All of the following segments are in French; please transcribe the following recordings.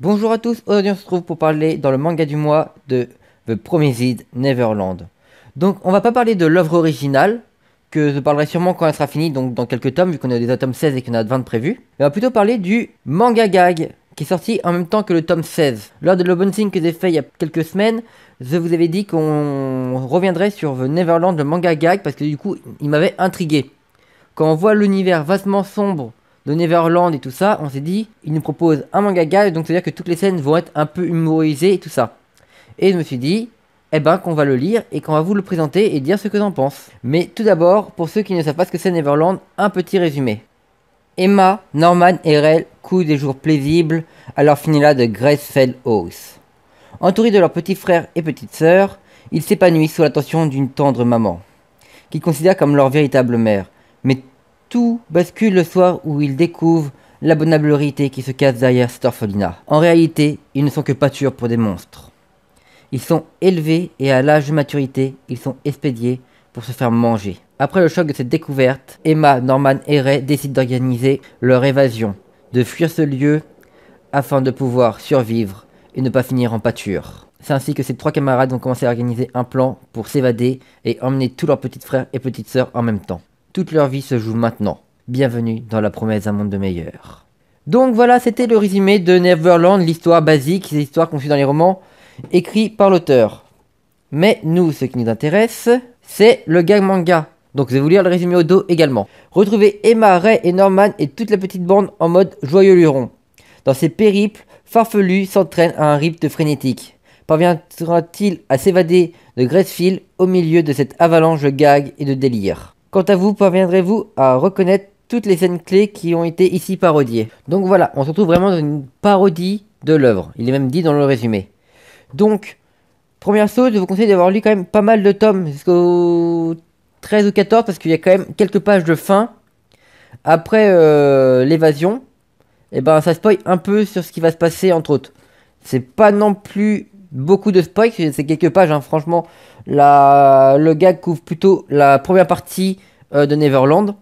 Bonjour à tous, aujourd'hui on se retrouve pour parler dans le manga du mois de The Promised Neverland. Donc on va pas parler de l'œuvre originale, que je parlerai sûrement quand elle sera finie, donc dans quelques tomes, vu qu'on a déjà tome 16 et qu'on a 20 prévus. Mais on va plutôt parler du manga gag, qui est sorti en même temps que le tome 16. Lors de l'opening que j'ai fait il y a quelques semaines, je vous avais dit qu'on reviendrait sur The Neverland, le manga gag, parce que du coup il m'avait intrigué. Quand on voit l'univers vastement sombre de Neverland et tout ça, on s'est dit, il nous propose un manga gage, donc c'est-à-dire que toutes les scènes vont être un peu humorisées et tout ça. Et je me suis dit, eh ben qu'on va le lire et qu'on va vous le présenter et dire ce que j'en pense. Mais tout d'abord, pour ceux qui ne savent pas ce que c'est Neverland, un petit résumé. Emma, Norman et Rel coulent des jours plaisibles à leur finilla de Gracefell House. Entourés de leurs petits frères et petites sœurs, ils s'épanouissent sous l'attention d'une tendre maman, qu'ils considèrent comme leur véritable mère, mais tout bascule le soir où ils découvrent l'abonnable qui se casse derrière cette orphelinat. En réalité, ils ne sont que pâtures pour des monstres. Ils sont élevés et à l'âge de maturité, ils sont expédiés pour se faire manger. Après le choc de cette découverte, Emma, Norman et Ray décident d'organiser leur évasion, de fuir ce lieu afin de pouvoir survivre et ne pas finir en pâture. C'est ainsi que ces trois camarades ont commencé à organiser un plan pour s'évader et emmener tous leurs petits frères et petites sœurs en même temps. Toute leur vie se joue maintenant. Bienvenue dans la promesse d'un monde de meilleur. Donc voilà, c'était le résumé de Neverland, l'histoire basique, les histoires conçues dans les romans, écrits par l'auteur. Mais nous, ce qui nous intéresse, c'est le gag manga. Donc je vais vous lire le résumé au dos également. Retrouvez Emma, Ray et Norman et toute la petite bande en mode joyeux luron. Dans ses périples, Farfelu s'entraîne à un rythme frénétique. Parviendra-t-il à s'évader de Gracefield au milieu de cette avalanche de gags et de délire Quant à vous, parviendrez-vous à reconnaître toutes les scènes clés qui ont été ici parodiées Donc voilà, on se retrouve vraiment dans une parodie de l'œuvre. Il est même dit dans le résumé. Donc, première chose, je vous conseille d'avoir lu quand même pas mal de tomes, jusqu'au 13 ou 14, parce qu'il y a quand même quelques pages de fin. Après euh, l'évasion, et eh ben ça spoil un peu sur ce qui va se passer entre autres. C'est pas non plus beaucoup de spikes, c'est quelques pages, hein. franchement. le gag couvre plutôt la première partie euh, de Neverland,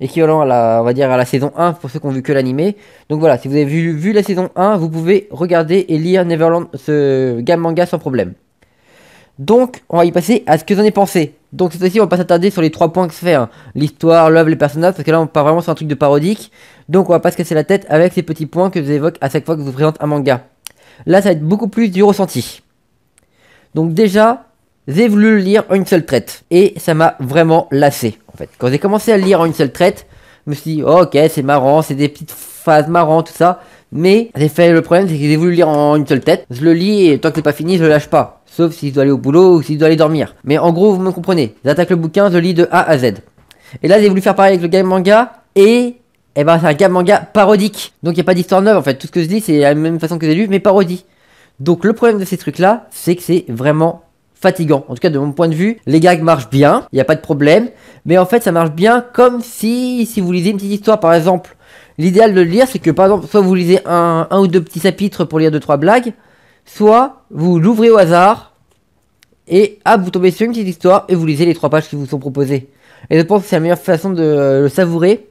équivalent à la, va dire à la saison 1 pour ceux qui ont vu que l'animé. Donc voilà, si vous avez vu, la saison 1, vous pouvez regarder et lire Neverland, ce game manga sans problème. Donc, on va y passer à ce que j'en ai pensé. Donc cette fois-ci, on va pas s'attarder sur les trois points que se fait, hein. l'histoire, l'œuvre, les personnages, parce que là, on parle vraiment sur un truc de parodique. Donc on va pas se casser la tête avec ces petits points que vous évoque à chaque fois que vous présente un manga. Là, ça va être beaucoup plus du ressenti. Donc déjà, j'ai voulu le lire en une seule traite. Et ça m'a vraiment lassé, en fait. Quand j'ai commencé à le lire en une seule traite, je me suis dit, ok, c'est marrant, c'est des petites phases marrantes, tout ça. Mais fait le problème, c'est que j'ai voulu le lire en une seule tête. Je le lis et tant que c'est pas fini, je le lâche pas. Sauf si doit aller au boulot ou si doit aller dormir. Mais en gros, vous me comprenez. J'attaque le bouquin, je le lis de A à Z. Et là, j'ai voulu faire pareil avec le game manga. Et et eh ben c'est un gars manga parodique. Donc il n'y a pas d'histoire neuve en fait. Tout ce que je dis c'est la même façon que j'ai lu, mais parodie. Donc le problème de ces trucs là, c'est que c'est vraiment fatigant. En tout cas de mon point de vue, les gags marchent bien, il n'y a pas de problème. Mais en fait ça marche bien comme si, si vous lisez une petite histoire par exemple. L'idéal de le lire c'est que par exemple soit vous lisez un, un ou deux petits chapitres pour lire deux trois blagues, soit vous l'ouvrez au hasard. Et hop vous tombez sur une petite histoire et vous lisez les trois pages qui vous sont proposées. Et je pense que c'est la meilleure façon de le savourer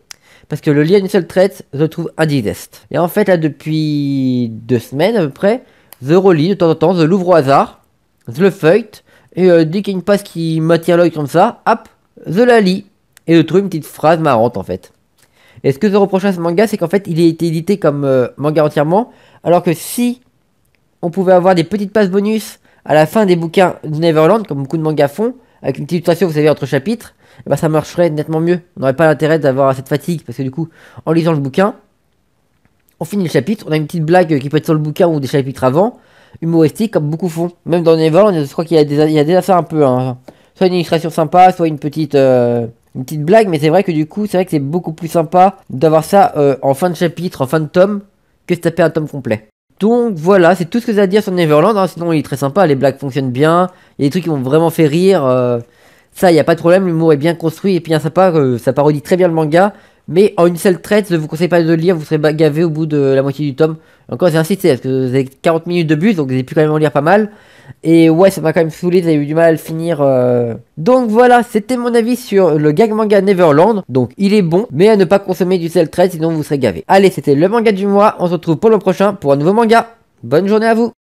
parce que le lien d'une seule traite se trouve indigeste. Et en fait, là, depuis deux semaines à peu près, je relis de temps en temps, je l'ouvre au hasard, je le feuille et euh, dès qu'il y a une passe qui m'attire l'œil comme ça, hop, je la lis, et je trouve une petite phrase marrante en fait. Et ce que je reproche à ce manga, c'est qu'en fait, il a été édité comme euh, manga entièrement, alors que si on pouvait avoir des petites passes bonus à la fin des bouquins de Neverland, comme beaucoup de mangas font, avec une petite illustration, vous savez, entre chapitres, eh ben, ça marcherait nettement mieux. On n'aurait pas l'intérêt d'avoir cette fatigue, parce que du coup, en lisant le bouquin, on finit le chapitre, on a une petite blague qui peut être sur le bouquin ou des chapitres avant, humoristique, comme beaucoup font. Même dans Neverland, je crois qu'il y, a déjà ça un peu. Hein. Soit une illustration sympa, soit une petite... Euh, une petite blague, mais c'est vrai que du coup, c'est vrai que c'est beaucoup plus sympa d'avoir ça euh, en fin de chapitre, en fin de tome, que de taper un tome complet. Donc voilà, c'est tout ce que j'ai à dire sur Neverland, hein. sinon il est très sympa, les blagues fonctionnent bien, il y a des trucs qui m'ont vraiment fait rire. Euh, ça, il n'y a pas de problème, l'humour est bien construit et bien sympa, euh, ça parodie très bien le manga. Mais en une seule traite, je vous conseille pas de le lire, vous serez gavé au bout de la moitié du tome. Encore, j'ai insisté, parce que vous avez 40 minutes de bus, donc vous avez pu quand même en lire pas mal. Et ouais, ça m'a quand même saoulé, avez eu du mal à le finir. Euh. Donc voilà, c'était mon avis sur le gag manga Neverland. Donc il est bon, mais à ne pas consommer du sel traite, sinon vous serez gavé. Allez, c'était le manga du mois, on se retrouve pour le prochain pour un nouveau manga. Bonne journée à vous